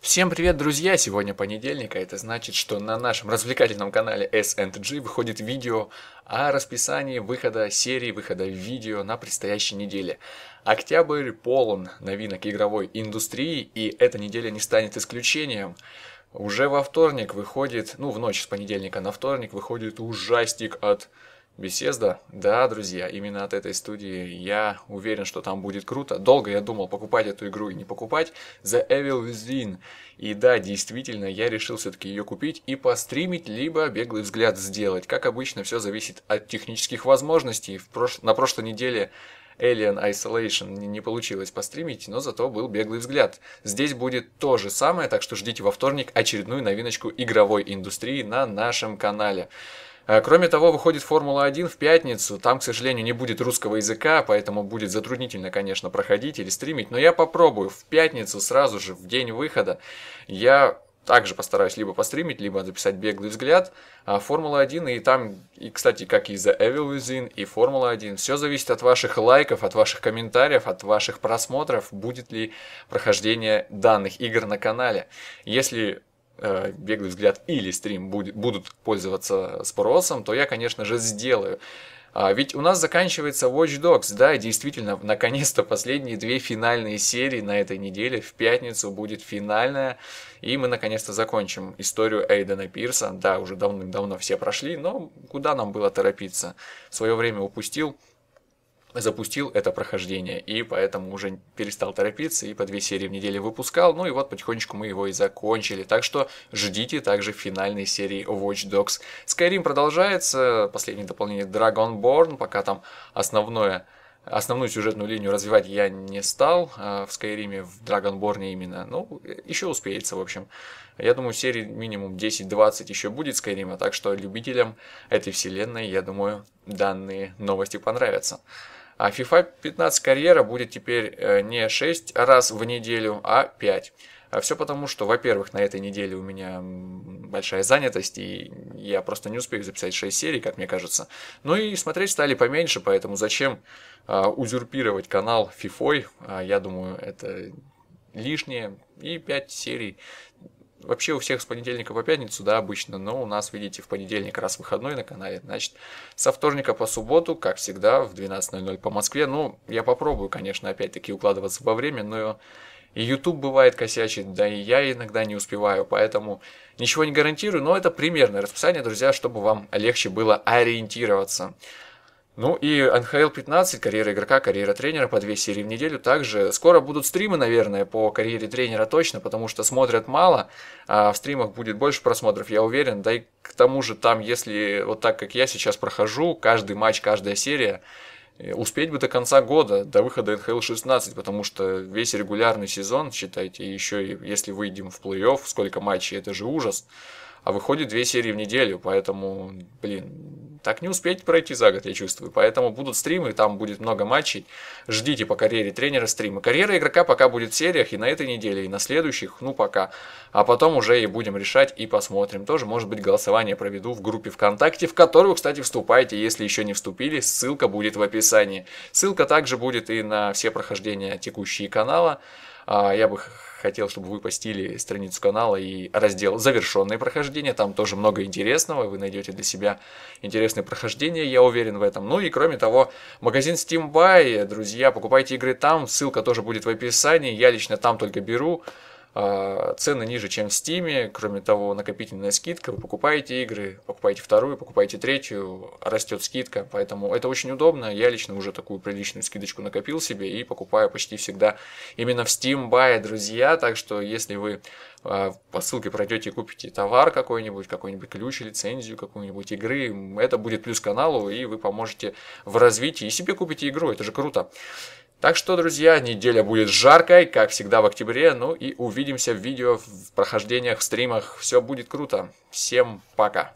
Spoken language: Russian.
Всем привет, друзья! Сегодня понедельник, а это значит, что на нашем развлекательном канале SNG выходит видео о расписании выхода серии, выхода видео на предстоящей неделе. Октябрь полон новинок игровой индустрии, и эта неделя не станет исключением. Уже во вторник выходит, ну в ночь с понедельника на вторник выходит ужастик от Бесезда, да, друзья, именно от этой студии я уверен, что там будет круто. Долго я думал, покупать эту игру и не покупать. The Evil Within. И да, действительно, я решил все-таки ее купить и постримить, либо беглый взгляд сделать. Как обычно, все зависит от технических возможностей. В прош... На прошлой неделе Alien Isolation не получилось постримить, но зато был беглый взгляд. Здесь будет то же самое, так что ждите во вторник очередную новиночку игровой индустрии на нашем канале. Э, кроме того, выходит Формула-1 в пятницу. Там, к сожалению, не будет русского языка, поэтому будет затруднительно, конечно, проходить или стримить. Но я попробую в пятницу сразу же, в день выхода. Я также постараюсь либо постримить, либо записать беглый взгляд. А Формула-1 и там, и, кстати, как и The Evil Within, и Формула-1, все зависит от ваших лайков, от ваших комментариев, от ваших просмотров, будет ли прохождение данных игр на канале. Если э, беглый взгляд или стрим будет, будут пользоваться спросом, то я, конечно же, сделаю. А, ведь у нас заканчивается Watch Dogs, да, действительно, наконец-то последние две финальные серии на этой неделе. В пятницу будет финальная, и мы наконец-то закончим историю Эйдена Пирса. Да, уже давным-давно все прошли, но куда нам было торопиться? В свое время упустил, запустил это прохождение, и поэтому уже перестал торопиться и по две серии в неделю выпускал, ну и вот потихонечку мы его и закончили, так что ждите также финальной серии Watch Dogs. Skyrim продолжается, последнее дополнение Dragonborn, пока там основное Основную сюжетную линию развивать я не стал а в Скайриме, в Драгонборне именно. Ну, еще успеется, в общем. Я думаю, серии минимум 10-20 еще будет Скайрима, так что любителям этой вселенной, я думаю, данные новости понравятся. А FIFA 15 карьера будет теперь э, не 6 раз в неделю, а 5. А все потому, что, во-первых, на этой неделе у меня большая занятость, и я просто не успею записать 6 серий, как мне кажется. Ну и смотреть стали поменьше, поэтому зачем а, узурпировать канал FIFA? А, я думаю, это лишнее. И 5 серий Вообще у всех с понедельника по пятницу, да, обычно, но у нас, видите, в понедельник раз выходной на канале, значит, со вторника по субботу, как всегда, в 12.00 по Москве, ну, я попробую, конечно, опять-таки укладываться во время, но и YouTube бывает косячит, да и я иногда не успеваю, поэтому ничего не гарантирую, но это примерное расписание, друзья, чтобы вам легче было ориентироваться. Ну и NHL 15, карьера игрока, карьера тренера по две серии в неделю. Также скоро будут стримы, наверное, по карьере тренера точно, потому что смотрят мало, а в стримах будет больше просмотров, я уверен. Да и к тому же там, если вот так, как я сейчас прохожу, каждый матч, каждая серия, э, успеть бы до конца года, до выхода NHL 16, потому что весь регулярный сезон, считайте, еще и если выйдем в плей-офф, сколько матчей, это же ужас. А выходит две серии в неделю, поэтому, блин, так не успеть пройти за год, я чувствую. Поэтому будут стримы, там будет много матчей. Ждите по карьере тренера стримы. Карьера игрока пока будет в сериях и на этой неделе, и на следующих, ну пока. А потом уже и будем решать и посмотрим. Тоже, может быть, голосование проведу в группе ВКонтакте, в которую, кстати, вступайте, если еще не вступили. Ссылка будет в описании. Ссылка также будет и на все прохождения текущие канала. А, я бы хотел, чтобы вы постили страницу канала и раздел «Завершенные прохождения». Там тоже много интересного, вы найдете для себя интересные интересное прохождение, я уверен в этом. Ну и кроме того, магазин Steam Buy, друзья, покупайте игры там, ссылка тоже будет в описании, я лично там только беру. А, цены ниже, чем в Steam. Кроме того, накопительная скидка, вы покупаете игры, покупаете вторую, покупаете третью, растет скидка, поэтому это очень удобно. Я лично уже такую приличную скидочку накопил себе и покупаю почти всегда именно в Steam Buy, друзья. Так что, если вы а, по ссылке пройдете и купите товар какой-нибудь, какой-нибудь ключ, лицензию какой-нибудь игры, это будет плюс каналу, и вы поможете в развитии, и себе купите игру, это же круто. Так что, друзья, неделя будет жаркой, как всегда в октябре. Ну и увидимся в видео, в прохождениях, в стримах. Все будет круто. Всем пока.